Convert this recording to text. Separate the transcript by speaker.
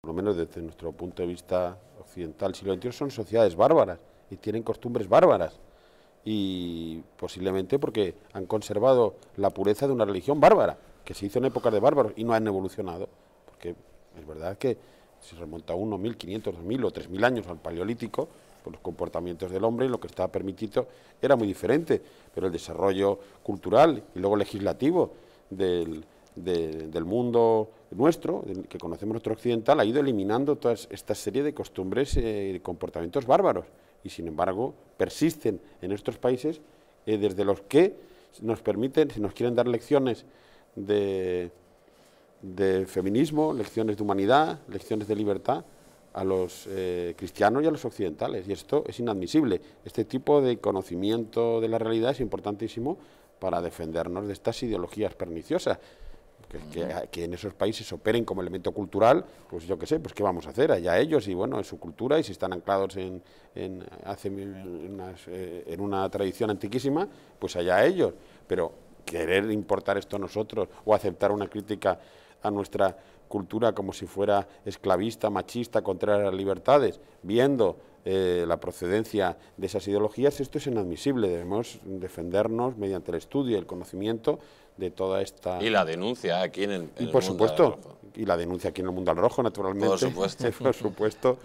Speaker 1: Por lo menos desde nuestro punto de vista occidental, siglo XXI, son sociedades bárbaras y tienen costumbres bárbaras. Y posiblemente porque han conservado la pureza de una religión bárbara, que se hizo en épocas de bárbaros y no han evolucionado. Porque es verdad que si remonta a uno, 1500, 2000 o 3000 años al paleolítico, por pues los comportamientos del hombre y lo que estaba permitido era muy diferente. Pero el desarrollo cultural y luego legislativo del, del mundo nuestro, que conocemos nuestro occidental, ha ido eliminando toda esta serie de costumbres eh, y comportamientos bárbaros. Y sin embargo, persisten en estos países eh, desde los que nos permiten, si nos quieren dar lecciones de, feminismo, lecciones de humanidad, lecciones de libertad, a los eh, cristianos y a los occidentales. Y esto es inadmisible. Este tipo de conocimiento de la realidad es importantísimo para defendernos de estas ideologías perniciosas que, en esos países operen como elemento cultural, pues yo qué sé, pues qué vamos a hacer, allá ellos, y bueno, en su cultura, y si están anclados en, en, hace eh, en una tradición antiquísima, pues allá ellos. Pero querer importar esto a nosotros o aceptar una crítica a nuestra cultura como si fuera esclavista, machista, contraria a las libertades, viendo eh, la procedencia de esas ideologías, esto es inadmisible, debemos defendernos mediante el estudio, y el conocimiento de toda esta... Y la denuncia aquí en el, y por supuesto, rojo. Y la denuncia aquí en el mundo al rojo, naturalmente. Por por supuesto.